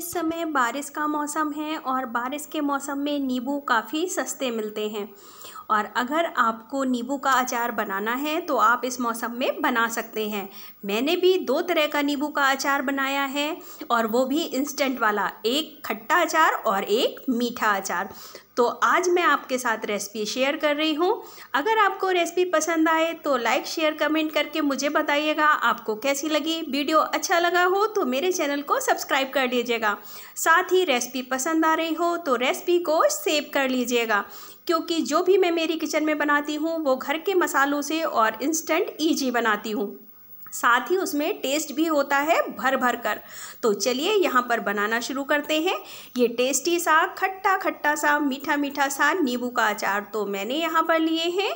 इस समय बारिश का मौसम है और बारिश के मौसम में नींबू काफ़ी सस्ते मिलते हैं और अगर आपको नींबू का अचार बनाना है तो आप इस मौसम में बना सकते हैं मैंने भी दो तरह का नींबू का अचार बनाया है और वो भी इंस्टेंट वाला एक खट्टा अचार और एक मीठा अचार तो आज मैं आपके साथ रेसिपी शेयर कर रही हूँ अगर आपको रेसिपी पसंद आए तो लाइक शेयर कमेंट करके मुझे बताइएगा आपको कैसी लगी वीडियो अच्छा लगा हो तो मेरे चैनल को सब्सक्राइब कर लीजिएगा साथ ही रेसिपी पसंद आ रही हो तो रेसिपी को सेव कर लीजिएगा क्योंकि जो भी मैं मेरी किचन में बनाती हूँ वो घर के मसालों से और इंस्टेंट ईजी बनाती हूँ साथ ही उसमें टेस्ट भी होता है भर भर कर तो चलिए यहाँ पर बनाना शुरू करते हैं ये टेस्टी सा खट्टा खट्टा सा मीठा मीठा सा नींबू का अचार तो मैंने यहाँ पर लिए हैं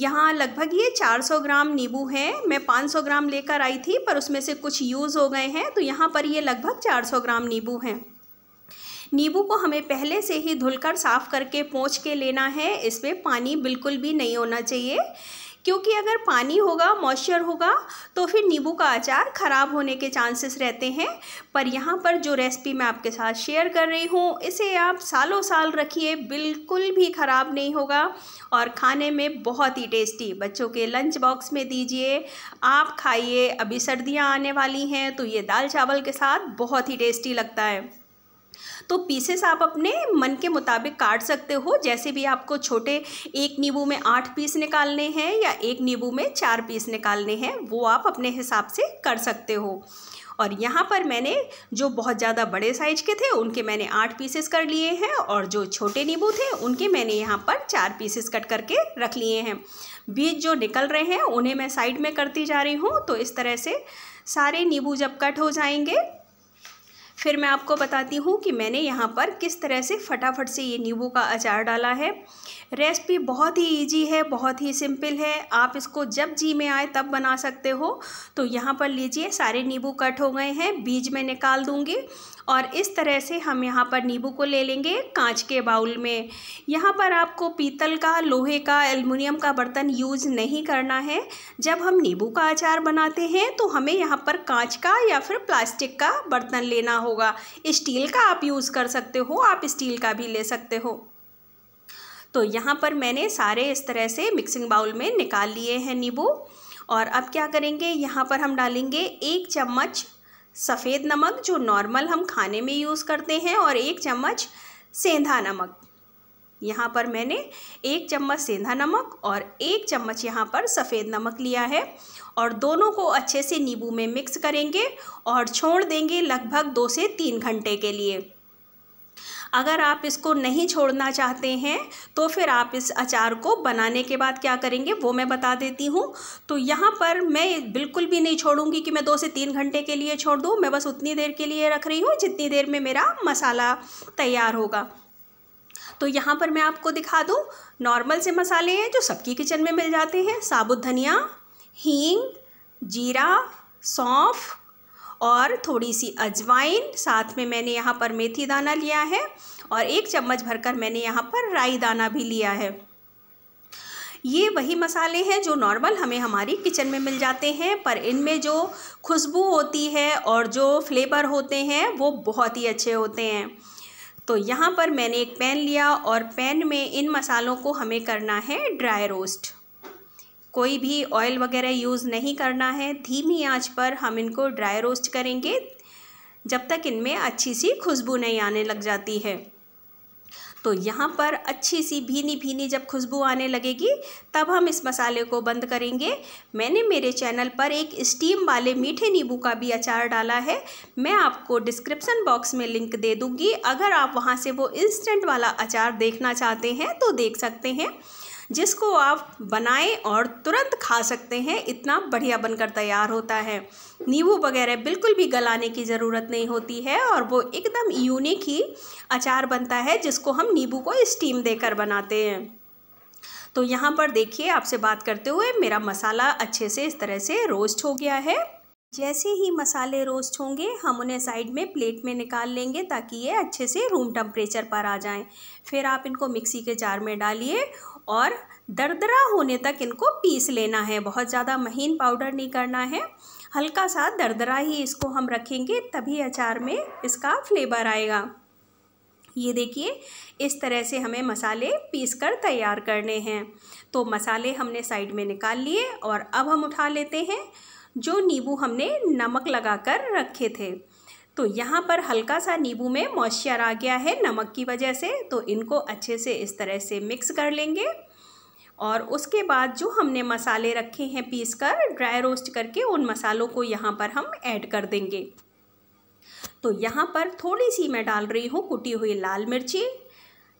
यहाँ लगभग ये 400 ग्राम नींबू है मैं 500 ग्राम लेकर आई थी पर उसमें से कुछ यूज़ हो गए हैं तो यहाँ पर ये लगभग 400 ग्राम नींबू हैं नींबू को हमें पहले से ही धुलकर साफ़ करके पोंछ के लेना है इसमें पानी बिल्कुल भी नहीं होना चाहिए क्योंकि अगर पानी होगा मॉइस्चर होगा तो फिर नींबू का अचार ख़राब होने के चांसेस रहते हैं पर यहाँ पर जो रेसिपी मैं आपके साथ शेयर कर रही हूँ इसे आप सालों साल रखिए बिल्कुल भी ख़राब नहीं होगा और खाने में बहुत ही टेस्टी बच्चों के लंच बॉक्स में दीजिए आप खाइए अभी सर्दियाँ आने वाली हैं तो ये दाल चावल के साथ बहुत ही टेस्टी लगता है तो पीसेस आप अपने मन के मुताबिक काट सकते हो जैसे भी आपको छोटे एक नींबू में आठ पीस निकालने हैं या एक नींबू में चार पीस निकालने हैं वो आप अपने हिसाब से कर सकते हो और यहाँ पर मैंने जो बहुत ज़्यादा बड़े साइज के थे उनके मैंने आठ पीसेस कर लिए हैं और जो छोटे नींबू थे उनके मैंने यहाँ पर चार पीसेस कट करके रख लिए हैं बीज जो निकल रहे हैं उन्हें मैं साइड में करती जा रही हूँ तो इस तरह से सारे नींबू जब कट हो जाएंगे फिर मैं आपको बताती हूँ कि मैंने यहाँ पर किस तरह से फटाफट से ये नींबू का अचार डाला है रेसिपी बहुत ही ईजी है बहुत ही सिंपल है आप इसको जब जी में आए तब बना सकते हो तो यहाँ पर लीजिए सारे नींबू कट हो गए हैं बीज में निकाल दूँगी और इस तरह से हम यहाँ पर नींबू को ले लेंगे कांच के बाउल में यहाँ पर आपको पीतल का लोहे का एल्युमिनियम का बर्तन यूज नहीं करना है जब हम नींबू का अचार बनाते हैं तो हमें यहाँ पर कांच का या फिर प्लास्टिक का बर्तन लेना होगा स्टील का आप यूज़ कर सकते हो आप स्टील का भी ले सकते हो तो यहाँ पर मैंने सारे इस तरह से मिक्सिंग बाउल में निकाल लिए हैं नींबू और अब क्या करेंगे यहाँ पर हम डालेंगे एक चम्मच सफ़ेद नमक जो नॉर्मल हम खाने में यूज़ करते हैं और एक चम्मच सेंधा नमक यहाँ पर मैंने एक चम्मच सेंधा नमक और एक चम्मच यहाँ पर सफ़ेद नमक लिया है और दोनों को अच्छे से नींबू में मिक्स करेंगे और छोड़ देंगे लगभग दो से तीन घंटे के लिए अगर आप इसको नहीं छोड़ना चाहते हैं तो फिर आप इस अचार को बनाने के बाद क्या करेंगे वो मैं बता देती हूँ तो यहाँ पर मैं बिल्कुल भी नहीं छोड़ूंगी कि मैं दो से तीन घंटे के लिए छोड़ दूँ मैं बस उतनी देर के लिए रख रही हूँ जितनी देर में मेरा मसाला तैयार होगा तो यहाँ पर मैं आपको दिखा दूँ नॉर्मल से मसाले हैं जो सबकी किचन में मिल जाते हैं साबुत धनिया हींग जीरा सौंफ और थोड़ी सी अजवाइन साथ में मैंने यहाँ पर मेथी दाना लिया है और एक चम्मच भरकर मैंने यहाँ पर राई दाना भी लिया है ये वही मसाले हैं जो नॉर्मल हमें हमारी किचन में मिल जाते हैं पर इनमें जो खुशबू होती है और जो फ्लेवर होते हैं वो बहुत ही अच्छे होते हैं तो यहाँ पर मैंने एक पैन लिया और पैन में इन मसालों को हमें करना है ड्राई रोस्ट कोई भी ऑयल वगैरह यूज़ नहीं करना है धीमी आंच पर हम इनको ड्राई रोस्ट करेंगे जब तक इनमें अच्छी सी खुशबू नहीं आने लग जाती है तो यहाँ पर अच्छी सी भीनी भीनी जब खुशबू आने लगेगी तब हम इस मसाले को बंद करेंगे मैंने मेरे चैनल पर एक स्टीम वाले मीठे नींबू का भी अचार डाला है मैं आपको डिस्क्रिप्सन बॉक्स में लिंक दे दूँगी अगर आप वहाँ से वो इंस्टेंट वाला अचार देखना चाहते हैं तो देख सकते हैं जिसको आप बनाएं और तुरंत खा सकते हैं इतना बढ़िया बनकर तैयार होता है नींबू वगैरह बिल्कुल भी गलाने की ज़रूरत नहीं होती है और वो एकदम यूनिक ही अचार बनता है जिसको हम नींबू को स्टीम देकर बनाते हैं तो यहाँ पर देखिए आपसे बात करते हुए मेरा मसाला अच्छे से इस तरह से रोस्ट हो गया है जैसे ही मसाले रोस्ट होंगे हम उन्हें साइड में प्लेट में निकाल लेंगे ताकि ये अच्छे से रूम टेम्परेचर पर आ जाएं। फिर आप इनको मिक्सी के जार में डालिए और दरदरा होने तक इनको पीस लेना है बहुत ज़्यादा महीन पाउडर नहीं करना है हल्का सा दरदरा ही इसको हम रखेंगे तभी अचार में इसका फ्लेवर आएगा ये देखिए इस तरह से हमें मसाले पीस कर तैयार करने हैं तो मसाले हमने साइड में निकाल लिए और अब हम उठा लेते हैं जो नींबू हमने नमक लगाकर रखे थे तो यहाँ पर हल्का सा नींबू में मॉइस्चर आ गया है नमक की वजह से तो इनको अच्छे से इस तरह से मिक्स कर लेंगे और उसके बाद जो हमने मसाले रखे हैं पीस कर ड्राई रोस्ट करके उन मसालों को यहाँ पर हम ऐड कर देंगे तो यहाँ पर थोड़ी सी मैं डाल रही हूँ कुटी हुई लाल मिर्ची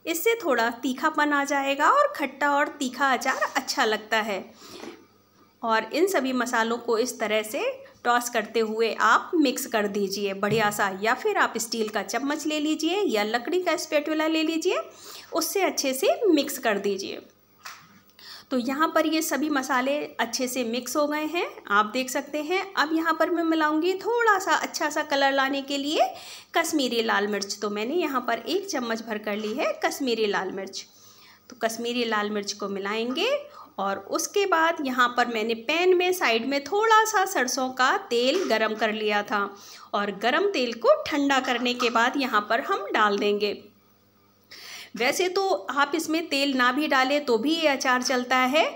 इससे थोड़ा तीखापन आ जाएगा और खट्टा और तीखा अचार अच्छा लगता है और इन सभी मसालों को इस तरह से टॉस करते हुए आप मिक्स कर दीजिए बढ़िया सा या फिर आप स्टील का चम्मच ले लीजिए या लकड़ी का स्पेटुला ले लीजिए उससे अच्छे से मिक्स कर दीजिए तो यहाँ पर ये सभी मसाले अच्छे से मिक्स हो गए हैं आप देख सकते हैं अब यहाँ पर मैं मिलाऊंगी थोड़ा सा अच्छा सा कलर लाने के लिए कश्मीरी लाल मिर्च तो मैंने यहाँ पर एक चम्मच भर कर ली है कश्मीरी लाल मिर्च तो कश्मीरी लाल मिर्च को मिलाएंगे और उसके बाद यहाँ पर मैंने पैन में साइड में थोड़ा सा सरसों का तेल गरम कर लिया था और गरम तेल को ठंडा करने के बाद यहाँ पर हम डाल देंगे वैसे तो आप इसमें तेल ना भी डालें तो भी ये अचार चलता है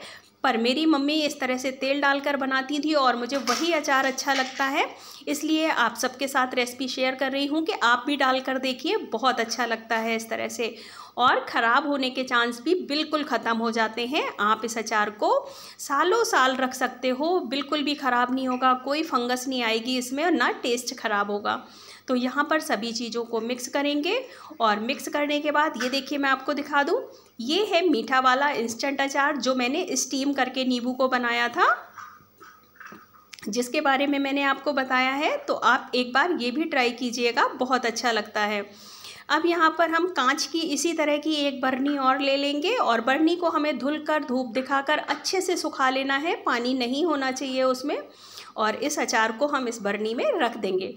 पर मेरी मम्मी इस तरह से तेल डालकर बनाती थी और मुझे वही अचार अच्छा लगता है इसलिए आप सबके साथ रेसिपी शेयर कर रही हूँ कि आप भी डालकर देखिए बहुत अच्छा लगता है इस तरह से और ख़राब होने के चांस भी बिल्कुल ख़त्म हो जाते हैं आप इस अचार को सालों साल रख सकते हो बिल्कुल भी ख़राब नहीं होगा कोई फंगस नहीं आएगी इसमें और ना टेस्ट ख़राब होगा तो यहाँ पर सभी चीज़ों को मिक्स करेंगे और मिक्स करने के बाद ये देखिए मैं आपको दिखा दूँ ये है मीठा वाला इंस्टेंट अचार जो मैंने स्टीम करके नींबू को बनाया था जिसके बारे में मैंने आपको बताया है तो आप एक बार ये भी ट्राई कीजिएगा बहुत अच्छा लगता है अब यहाँ पर हम कांच की इसी तरह की एक बर्नी और ले लेंगे और बर्नी को हमें धुल कर धूप दिखाकर अच्छे से सुखा लेना है पानी नहीं होना चाहिए उसमें और इस अचार को हम इस बर्नी में रख देंगे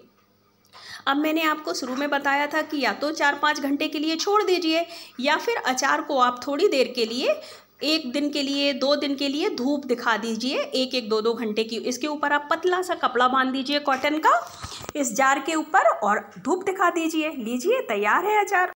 अब मैंने आपको शुरू में बताया था कि या तो चार पाँच घंटे के लिए छोड़ दीजिए या फिर अचार को आप थोड़ी देर के लिए एक दिन के लिए दो दिन के लिए धूप दिखा दीजिए एक एक दो दो घंटे की इसके ऊपर आप पतला सा कपड़ा बांध दीजिए कॉटन का इस जार के ऊपर और धूप दिखा दीजिए लीजिए तैयार है अचार